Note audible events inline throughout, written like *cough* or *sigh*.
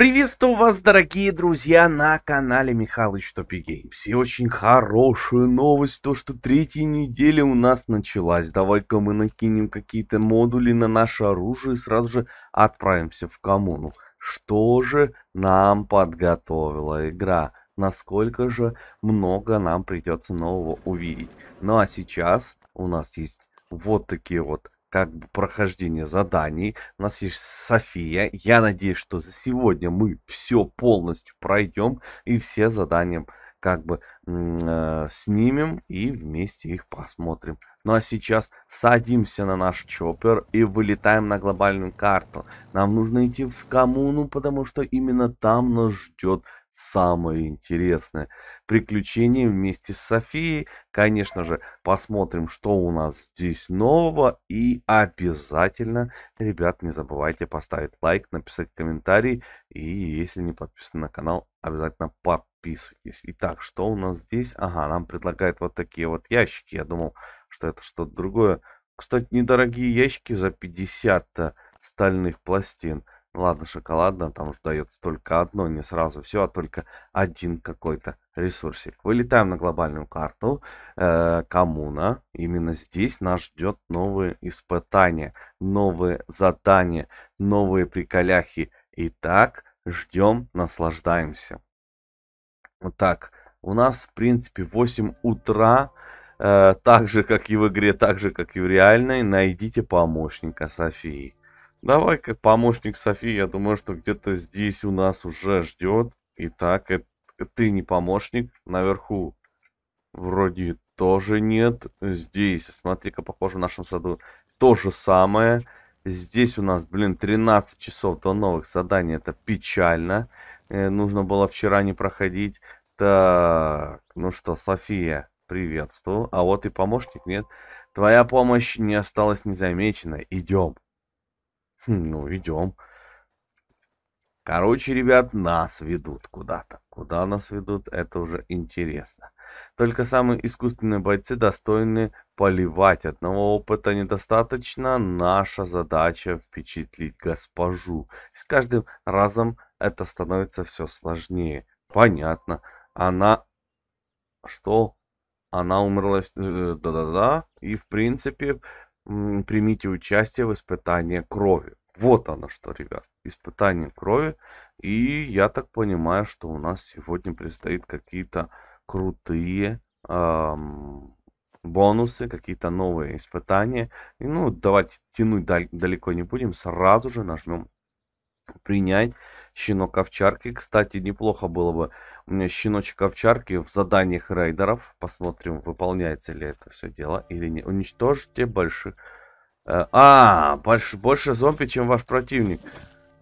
Приветствую вас, дорогие друзья, на канале Михалыч Топи Геймс. И очень хорошая новость, то что третья неделя у нас началась. Давай-ка мы накинем какие-то модули на наше оружие и сразу же отправимся в коммуну. Что же нам подготовила игра? Насколько же много нам придется нового увидеть? Ну а сейчас у нас есть вот такие вот как бы прохождение заданий. У нас есть София. Я надеюсь, что за сегодня мы все полностью пройдем и все задания как бы э, снимем и вместе их посмотрим. Ну а сейчас садимся на наш чоппер и вылетаем на глобальную карту. Нам нужно идти в коммуну, потому что именно там нас ждет самое интересное приключения вместе с Софией. Конечно же, посмотрим, что у нас здесь нового. И обязательно, ребят, не забывайте поставить лайк, написать комментарий. И если не подписаны на канал, обязательно подписывайтесь. Итак, что у нас здесь? Ага, нам предлагают вот такие вот ящики. Я думал, что это что-то другое. Кстати, недорогие ящики за 50 э, стальных пластин. Ладно, шоколадно, там уже дается только одно, не сразу все, а только один какой-то ресурсик. Вылетаем на глобальную карту. Э, коммуна. Именно здесь нас ждет новые испытания, новые задания, новые приколяхи. Итак, ждем, наслаждаемся. Вот так. У нас, в принципе, 8 утра. Э, так же, как и в игре, так же, как и в реальной. Найдите помощника Софии. Давай как помощник Софии, я думаю, что где-то здесь у нас уже ждет. Итак, это, ты не помощник, наверху вроде тоже нет. Здесь, смотри-ка, похоже, в нашем саду то же самое. Здесь у нас, блин, 13 часов до новых заданий, это печально. Э, нужно было вчера не проходить. Так, ну что, София, приветствую. А вот и помощник, нет? Твоя помощь не осталась незамеченной. Идем. Хм, ну, идем. Короче, ребят, нас ведут куда-то. Куда нас ведут, это уже интересно. Только самые искусственные бойцы достойны поливать. Одного опыта недостаточно. Наша задача впечатлить госпожу. И с каждым разом это становится все сложнее. Понятно. Она... Что? Она умерла... Э, да-да-да. И в принципе примите участие в испытании крови. Вот оно что, ребят, испытание крови. И я так понимаю, что у нас сегодня предстоит какие-то крутые эм, бонусы, какие-то новые испытания. И, ну, давайте тянуть дал далеко не будем, сразу же нажмем принять щенок овчарки. Кстати, неплохо было бы у меня щеночек овчарки в заданиях рейдеров. Посмотрим, выполняется ли это все дело или не. Уничтожьте больше. Э, а, больше, больше зомби, чем ваш противник.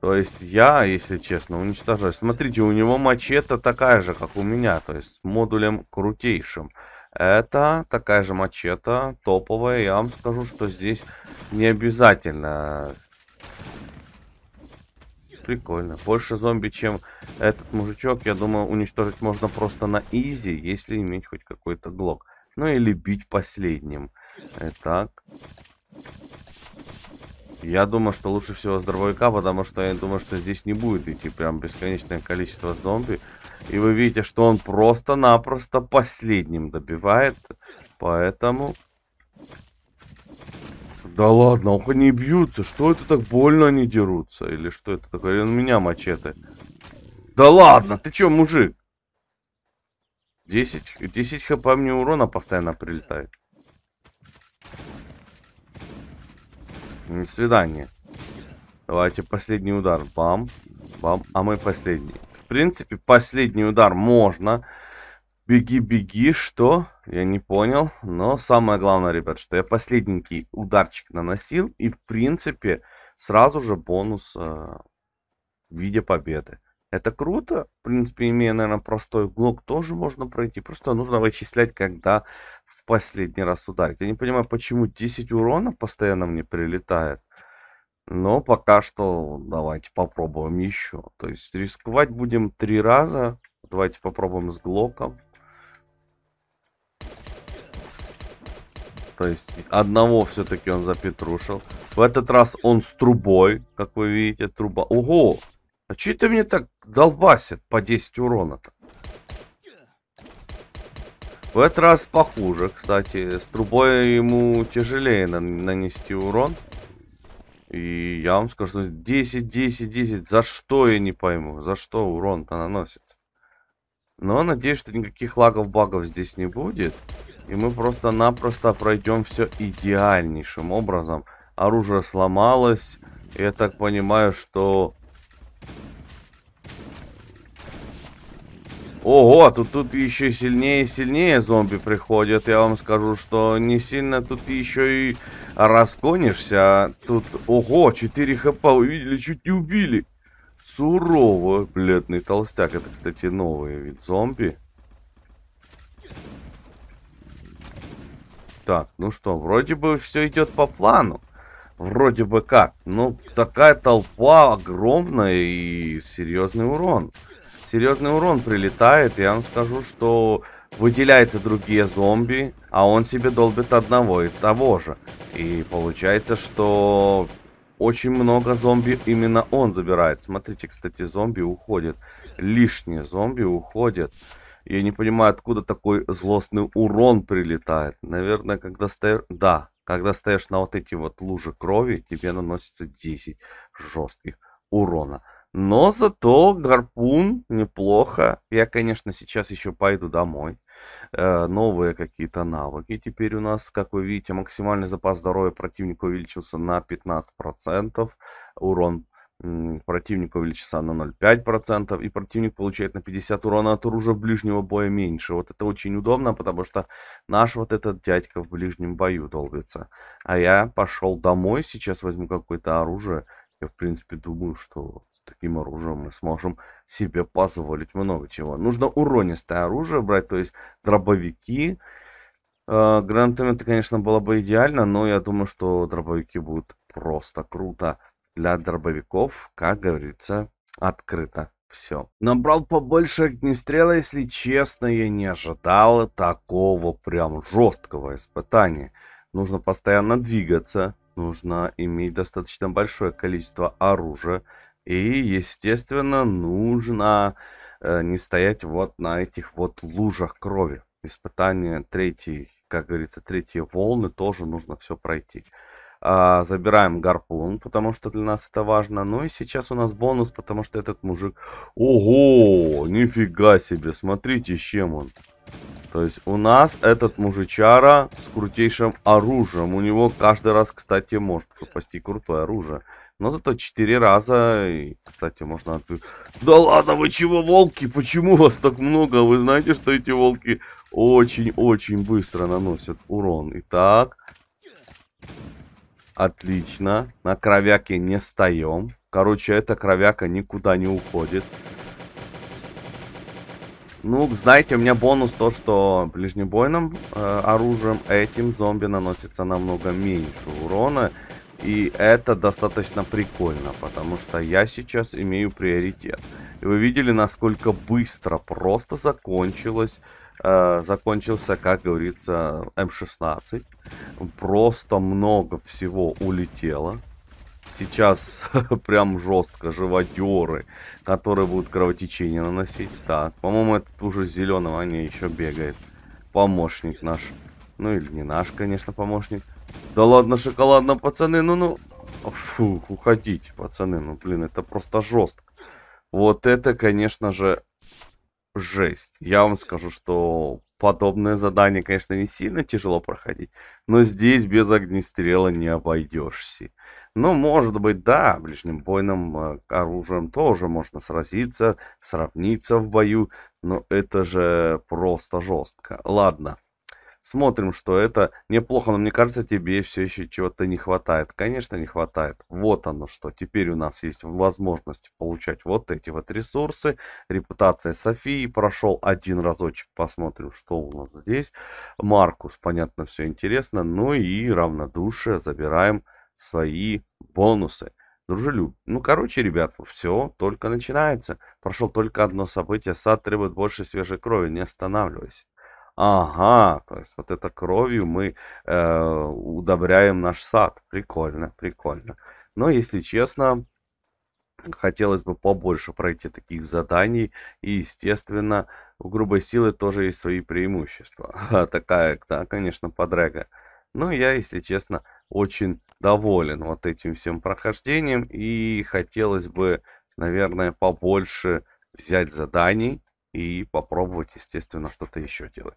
То есть я, если честно, уничтожаю. Смотрите, у него мачете такая же, как у меня. То есть с модулем крутейшим. Это такая же мачета, топовая. Я вам скажу, что здесь не обязательно э, Прикольно. Больше зомби, чем этот мужичок, я думаю, уничтожить можно просто на изи, если иметь хоть какой-то глок. Ну или бить последним. Э, так. Я думаю, что лучше всего с дробовика, потому что я думаю, что здесь не будет идти прям бесконечное количество зомби. И вы видите, что он просто-напросто последним добивает. Поэтому да ладно, ух, они бьются. Что это так больно они дерутся? Или что это такое? Или он меня мачете? Да ладно, ты чё, мужик? 10, 10 хп мне урона постоянно прилетает. До свидания. Давайте последний удар. Бам. Бам. А мы последний. В принципе, последний удар можно. Беги, беги, что? Я не понял. Но самое главное, ребят, что я последний ударчик наносил. И, в принципе, сразу же бонус э, в виде победы. Это круто. В принципе, имея, наверное, простой блок, тоже можно пройти. Просто нужно вычислять, когда в последний раз ударить. Я не понимаю, почему 10 урона постоянно мне прилетает. Но пока что давайте попробуем еще. То есть рисковать будем три раза. Давайте попробуем с глоком. То есть одного все-таки он запетрушил. В этот раз он с трубой, как вы видите, труба. Ого! А че ты мне так долбасит по 10 урона-то? В этот раз похуже, кстати. С трубой ему тяжелее нанести урон. И я вам скажу, что 10, 10, 10. За что я не пойму? За что урон-то наносится? Но надеюсь, что никаких лагов-багов здесь не будет. И мы просто-напросто пройдем все идеальнейшим образом. Оружие сломалось. Я так понимаю, что... Ого, тут, тут еще сильнее и сильнее зомби приходят. Я вам скажу, что не сильно тут еще и расконишься. А тут, ого, 4 хп увидели, чуть не убили. Сурово, бледный толстяк. Это, кстати, новый вид зомби. Так, ну что, вроде бы все идет по плану. Вроде бы как. Ну, такая толпа огромная и серьезный урон. Серьезный урон прилетает. Я вам скажу, что выделяются другие зомби, а он себе долбит одного и того же. И получается, что очень много зомби именно он забирает. Смотрите, кстати, зомби уходят. Лишние зомби уходят. Я не понимаю, откуда такой злостный урон прилетает. Наверное, когда стоишь... Да, когда стоишь на вот эти вот лужи крови, тебе наносится 10 жестких урона. Но зато гарпун неплохо. Я, конечно, сейчас еще пойду домой. Э, новые какие-то навыки. Теперь у нас, как вы видите, максимальный запас здоровья противника увеличился на 15%. Урон противника увеличится на 0,5%, и противник получает на 50 урона от оружия ближнего боя меньше. Вот это очень удобно, потому что наш вот этот дядька в ближнем бою долбится. А я пошел домой, сейчас возьму какое-то оружие. Я, в принципе, думаю, что с таким оружием мы сможем себе позволить много чего. Нужно уронистое оружие брать, то есть дробовики. Э, гранатометы, конечно, было бы идеально, но я думаю, что дробовики будут просто круто. Для дробовиков, как говорится, открыто все. Набрал побольше огнестрела, если честно, я не ожидал такого прям жесткого испытания. Нужно постоянно двигаться, нужно иметь достаточно большое количество оружия, и, естественно, нужно э, не стоять вот на этих вот лужах крови. Испытание третьей, как говорится, третьей волны тоже нужно все пройти. А, забираем гарпун, потому что для нас это важно. Ну и сейчас у нас бонус, потому что этот мужик... Ого! Нифига себе! Смотрите, с чем он. То есть у нас этот мужичара с крутейшим оружием. У него каждый раз, кстати, может выпасти крутое оружие. Но зато четыре раза. И, кстати, можно... Да ладно, вы чего, волки? Почему вас так много? Вы знаете, что эти волки очень-очень быстро наносят урон. Итак. Отлично. На кровяке не встаем. Короче, эта кровяка никуда не уходит. Ну, знаете, у меня бонус то, что ближнебойным э, оружием этим зомби наносится намного меньше урона. И это достаточно прикольно, потому что я сейчас имею приоритет. И вы видели, насколько быстро просто закончилось э, закончился, как говорится, М16. Эм просто много всего улетело. Сейчас *laughs* прям жестко живодеры, которые будут кровотечение наносить. Так, по-моему, этот уже зеленого, а не еще бегает. Помощник наш. Ну или не наш, конечно, помощник. Да ладно, шоколадно, пацаны, ну, ну... А, фу, уходите, пацаны, ну, блин, это просто жестко. Вот это, конечно же, жесть. Я вам скажу, что подобное задание, конечно, не сильно тяжело проходить, но здесь без огнестрела не обойдешься. Ну, может быть, да, ближним бойным э, оружием тоже можно сразиться, сравниться в бою, но это же просто жестко. Ладно, смотрим, что это неплохо, но мне кажется, тебе все еще чего-то не хватает. Конечно, не хватает. Вот оно что. Теперь у нас есть возможность получать вот эти вот ресурсы. Репутация Софии. Прошел один разочек. Посмотрим, что у нас здесь. Маркус, понятно, все интересно. Ну и равнодушие. Забираем свои бонусы. Дружелюб. Ну, короче, ребят, все только начинается. Прошел только одно событие. Сад требует больше свежей крови. Не останавливайся. Ага, то есть вот это кровью мы э, удобряем наш сад. Прикольно, прикольно. Но если честно, хотелось бы побольше пройти таких заданий. И, естественно, у грубой силы тоже есть свои преимущества. *laughs* Такая, да, конечно, подрега. Но я, если честно, очень доволен вот этим всем прохождением. И хотелось бы, наверное, побольше взять заданий и попробовать, естественно, что-то еще делать.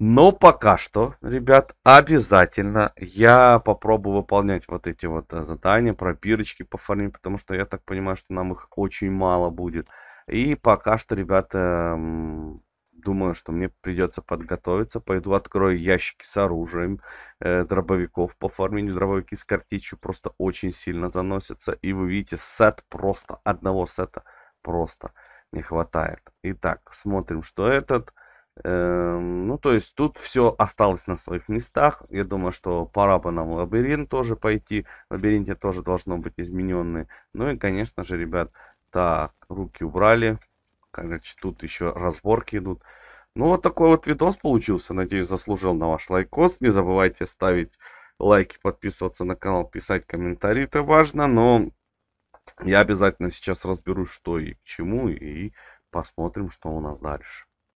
Но пока что, ребят, обязательно я попробую выполнять вот эти вот э, задания, пробирочки по фарме, потому что я так понимаю, что нам их очень мало будет. И пока что, ребята, эм, думаю, что мне придется подготовиться. Пойду открою ящики с оружием, э, дробовиков по фарминию. Дробовики с картечью просто очень сильно заносятся. И вы видите, сет просто, одного сета просто не хватает. Итак, смотрим, что этот. Эм, ну, то есть тут все осталось на своих местах. Я думаю, что пора бы нам в лабиринт тоже пойти. В лабиринте тоже должно быть измененный. Ну и, конечно же, ребят, так, руки убрали. Короче, тут еще разборки идут. Ну, вот такой вот видос получился. Надеюсь, заслужил на ваш лайкос. Не забывайте ставить лайки, подписываться на канал, писать комментарии. Это важно, но я обязательно сейчас разберусь, что и к чему, и посмотрим, что у нас дальше.